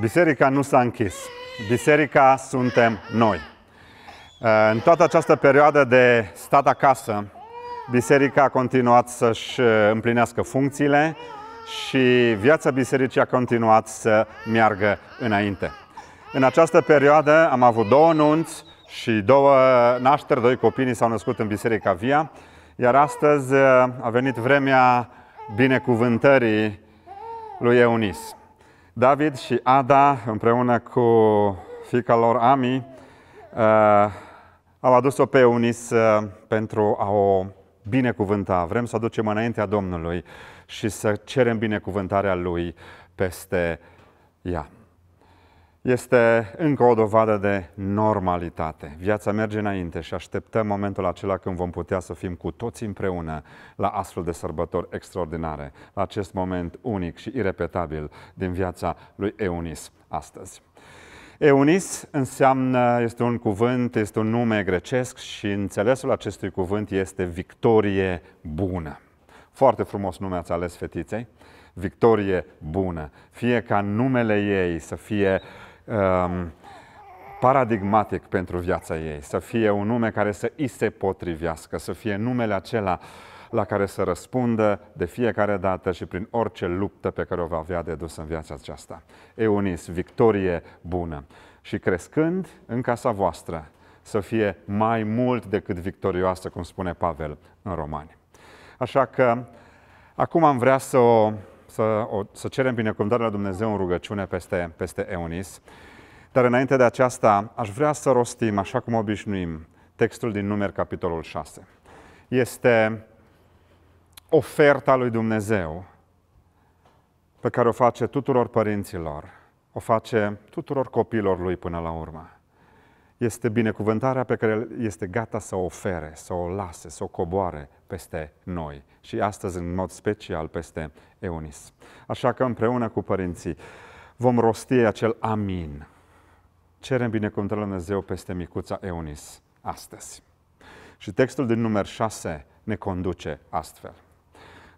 Biserica nu s-a închis. Biserica suntem noi. Uh, în toată această perioadă de stat acasă, biserica a continuat să-și uh, împlinească funcțiile și viața bisericii a continuat să meargă înainte. În această perioadă am avut două nunți și două nașteri, doi copii s-au născut în Biserica Via, iar astăzi uh, a venit vremea binecuvântării lui Eunis. David și Ada, împreună cu fica lor Ami, eh, au adus-o pe Unis eh, pentru a o binecuvânta. Vrem să aducem înaintea Domnului și să cerem binecuvântarea Lui peste ea este încă o dovadă de normalitate. Viața merge înainte și așteptăm momentul acela când vom putea să fim cu toți împreună la astfel de sărbători extraordinare, la acest moment unic și irepetabil din viața lui Eunis astăzi. Eunis înseamnă, este un cuvânt, este un nume grecesc și înțelesul acestui cuvânt este victorie bună. Foarte frumos nume ați ales fetiței victorie bună. Fie ca numele ei să fie Um, paradigmatic pentru viața ei, să fie un nume care să îi se potrivească, să fie numele acela la care să răspundă de fiecare dată și prin orice luptă pe care o va avea de dus în viața aceasta. Eunice, victorie bună! Și crescând în casa voastră, să fie mai mult decât victorioasă, cum spune Pavel în Romani. Așa că acum am vrea să o să, o, să cerem binecuvântarea la Dumnezeu în rugăciune peste, peste Eunis. Dar înainte de aceasta, aș vrea să rostim, așa cum obișnuim, textul din Numeri, capitolul 6. Este oferta lui Dumnezeu pe care o face tuturor părinților, o face tuturor copilor lui până la urmă este binecuvântarea pe care este gata să o ofere, să o lase, să o coboare peste noi și astăzi în mod special peste Eunis. Așa că împreună cu părinții vom rosti acel amin. Cerem binecuvântarea Lui Dumnezeu peste micuța Eunis astăzi. Și textul din număr 6 ne conduce astfel.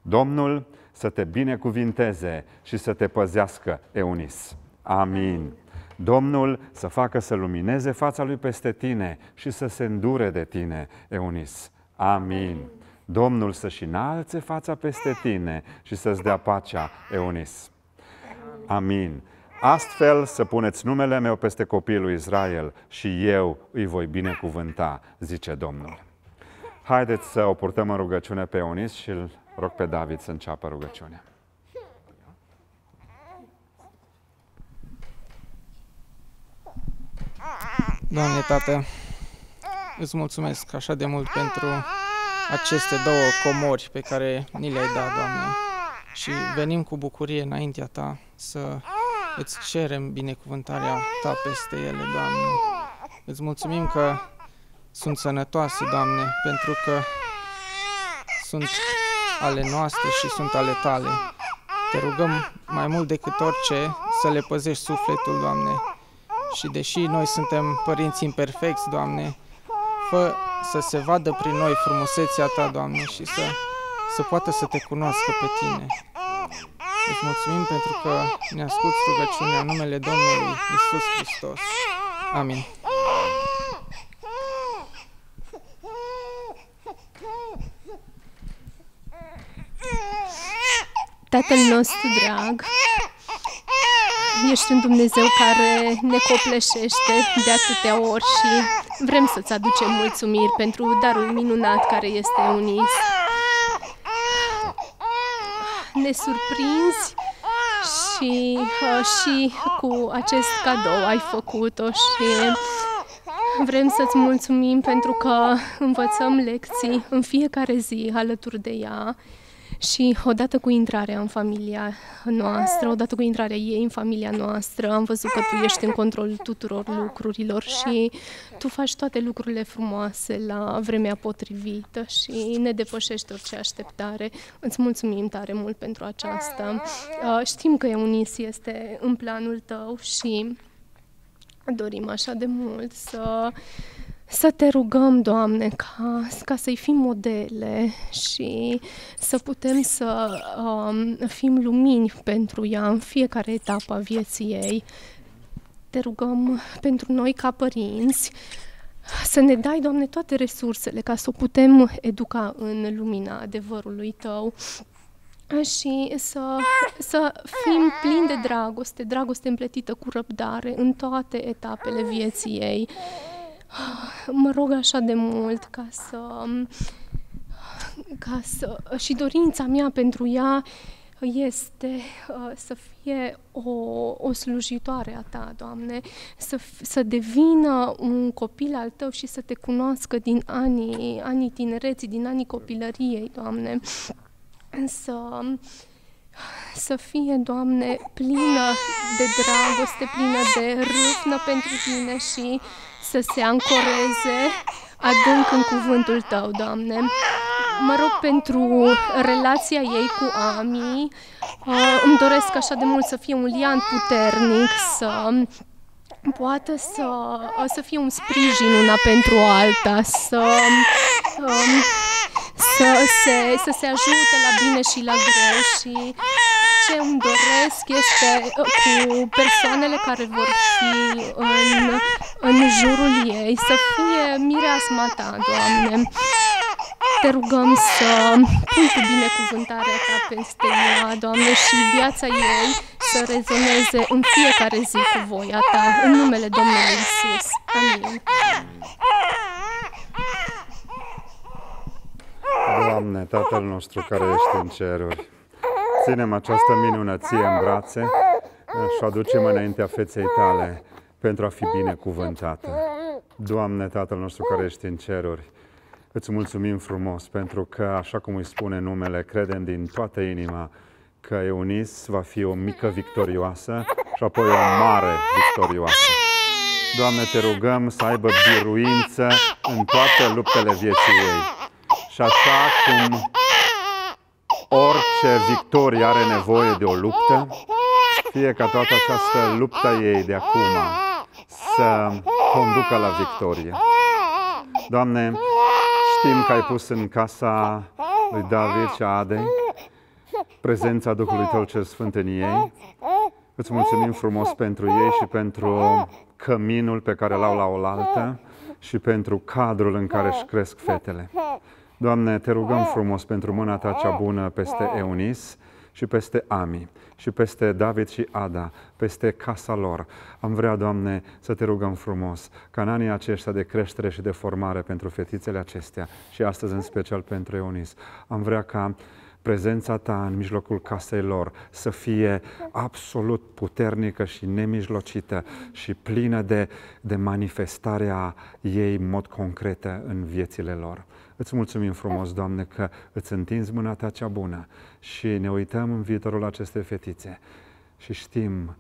Domnul să te binecuvinteze și să te păzească, Eunis. Amin. Amin. Domnul să facă să lumineze fața lui peste tine și să se îndure de tine, Eunis. Amin. Domnul să-și înalțe fața peste tine și să-ți dea pacea, Eunis. Amin. Astfel să puneți numele meu peste copilul lui Israel și eu îi voi binecuvânta, zice Domnul. Haideți să o purtăm în rugăciune pe Eunis și îl rog pe David să înceapă rugăciunea. Doamne, Tată, îți mulțumesc așa de mult pentru aceste două comori pe care ni le-ai dat, Doamne. Și venim cu bucurie înaintea Ta să îți cerem binecuvântarea Ta peste ele, Doamne. Îți mulțumim că sunt sănătoase, Doamne, pentru că sunt ale noastre și sunt ale Tale. Te rugăm mai mult decât orice să le păzești sufletul, Doamne, și deși noi suntem părinți imperfecți, Doamne, fă să se vadă prin noi frumusețea Ta, Doamne, și să, să poată să Te cunoască pe Tine. Îți mulțumim pentru că ne asculti rugăciunea în numele Domnului Isus Hristos. Amin. Tatăl nostru drag, ești un Dumnezeu care ne copleșește de atâtea ori și vrem să-ți aducem mulțumiri pentru darul minunat care este unis. Ne surprinzi și, uh, și cu acest cadou ai făcut-o și vrem să-ți mulțumim pentru că învățăm lecții în fiecare zi alături de ea. Și odată cu intrarea în familia noastră, odată cu intrarea ei în familia noastră, am văzut că tu ești în control tuturor lucrurilor și tu faci toate lucrurile frumoase la vremea potrivită și ne depășești orice așteptare. Îți mulțumim tare mult pentru aceasta. Știm că Eunice este în planul tău și dorim așa de mult să să te rugăm, Doamne, ca, ca să-i fim modele și să putem să um, fim lumini pentru ea în fiecare etapă a vieții ei. Te rugăm pentru noi ca părinți să ne dai, Doamne, toate resursele ca să o putem educa în lumina adevărului Tău și să, să fim plini de dragoste, dragoste împletită cu răbdare în toate etapele vieții ei. mă rog așa de mult ca să, ca să... Și dorința mea pentru ea este uh, să fie o, o slujitoare a ta, Doamne, să, să devină un copil al tău și să te cunoască din anii, anii tinereții, din anii copilăriei, Doamne. Să, să fie, Doamne, plină de dragoste, plină de râvnă pentru tine și uh, să se ancoreze adânc în cuvântul Tău, Doamne. Mă rog pentru relația ei cu Ami. Uh, îmi doresc așa de mult să fie un liant puternic, să poată să, uh, să fie un sprijin una pentru alta, să, um, să, se, să se ajute la bine și la greu și ce îmi doresc este uh, cu persoanele care vor fi în, în jurul ei să fie mireasma ta, Doamne. Te rugăm să pui cu binecuvântarea ta peste ea, Doamne, și viața ei să rezoneze în fiecare zi cu voia ta, în numele Domnului Isus. Amin. Doamne, Tatăl nostru care ești în ceruri, ținem această minunăție în brațe și aducem înaintea feței tale pentru a fi binecuvântată. Doamne, Tatăl nostru care ești în ceruri, îți mulțumim frumos pentru că, așa cum îi spune numele, credem din toată inima că Eunice va fi o mică victorioasă și apoi o mare victorioasă. Doamne, te rugăm să aibă biruință în toate luptele vieții ei. Și așa cum Orice victorie are nevoie de o luptă, fie ca toată această lupta ei de acum să conducă la victorie. Doamne, știm că ai pus în casa lui David și Adei prezența Duhului Tău cel Sfânt în ei. Îți mulțumim frumos pentru ei și pentru căminul pe care l-au la oaltă și pentru cadrul în care își cresc fetele. Doamne, te rugăm oh. frumos pentru mâna Ta cea oh. bună peste oh. Eunis și peste Ami și peste David și Ada, peste casa lor. Am vrea, Doamne, să te rugăm frumos ca în anii aceștia de creștere și de formare pentru fetițele acestea și astăzi în special pentru Eunis. Am vrea ca prezența ta în mijlocul casei lor să fie absolut puternică și nemijlocită și plină de, de manifestarea ei în mod concret în viețile lor. Îți mulțumim frumos, Doamne, că îți întinzi mâna ta cea bună și ne uităm în viitorul acestei fetițe și știm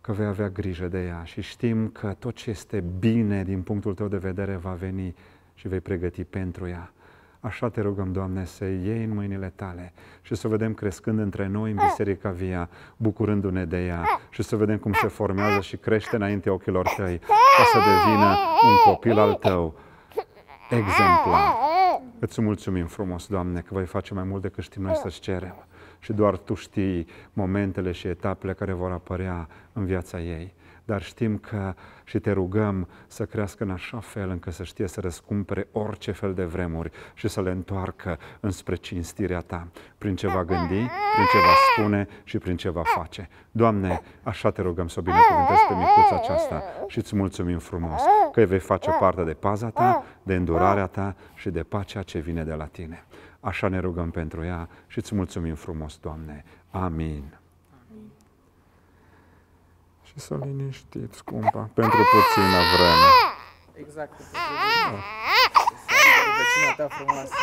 că vei avea grijă de ea și știm că tot ce este bine din punctul tău de vedere va veni și vei pregăti pentru ea. Așa te rugăm, Doamne, să iei în mâinile tale și să vedem crescând între noi în Biserica Via, bucurându-ne de ea și să vedem cum se formează și crește înainte ochilor tăi ca să devină un copil al tău exemplar. Îți mulțumim frumos, Doamne, că vei face mai mult decât știm noi să-ți cerem. Și doar Tu știi momentele și etapele care vor apărea în viața ei dar știm că și te rugăm să crească în așa fel încât să știe să răscumpere orice fel de vremuri și să le întoarcă înspre cinstirea Ta, prin ce va gândi, prin ce va spune și prin ce va face. Doamne, așa te rugăm să o binecuvântezi pe micuța aceasta și îți mulțumim frumos că vei face parte de paza Ta, de îndurarea Ta și de pacea ce vine de la Tine. Așa ne rugăm pentru ea și îți mulțumim frumos, Doamne. Amin și să liniștiți, scumpa, pentru puțină vreme. Exact, pentru vecina ta frumoasă.